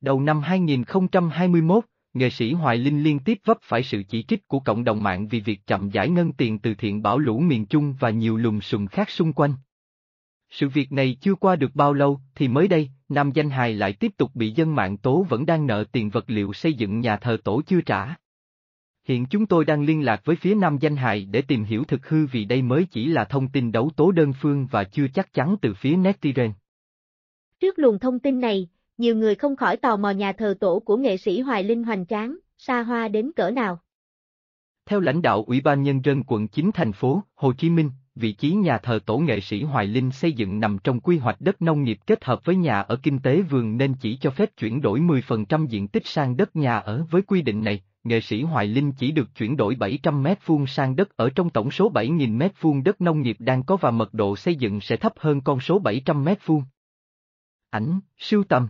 Đầu năm 2021, nghệ sĩ Hoài Linh liên tiếp vấp phải sự chỉ trích của cộng đồng mạng vì việc chậm giải ngân tiền từ thiện bảo lũ miền Trung và nhiều lùm xùm khác xung quanh. Sự việc này chưa qua được bao lâu thì mới đây, nam danh hài lại tiếp tục bị dân mạng tố vẫn đang nợ tiền vật liệu xây dựng nhà thờ tổ chưa trả. Hiện chúng tôi đang liên lạc với phía nam danh hài để tìm hiểu thực hư vì đây mới chỉ là thông tin đấu tố đơn phương và chưa chắc chắn từ phía Netizen. Trước luồng thông tin này, nhiều người không khỏi tò mò nhà thờ tổ của nghệ sĩ Hoài Linh hoành tráng, xa hoa đến cỡ nào. Theo lãnh đạo Ủy ban Nhân dân quận 9 thành phố Hồ Chí Minh, vị trí nhà thờ tổ nghệ sĩ Hoài Linh xây dựng nằm trong quy hoạch đất nông nghiệp kết hợp với nhà ở kinh tế vườn nên chỉ cho phép chuyển đổi 10% diện tích sang đất nhà ở với quy định này. Nghệ sĩ Hoài Linh chỉ được chuyển đổi 700 mét vuông sang đất ở trong tổng số 7.000 mét vuông đất nông nghiệp đang có và mật độ xây dựng sẽ thấp hơn con số 700 mét vuông. Ảnh, siêu tầm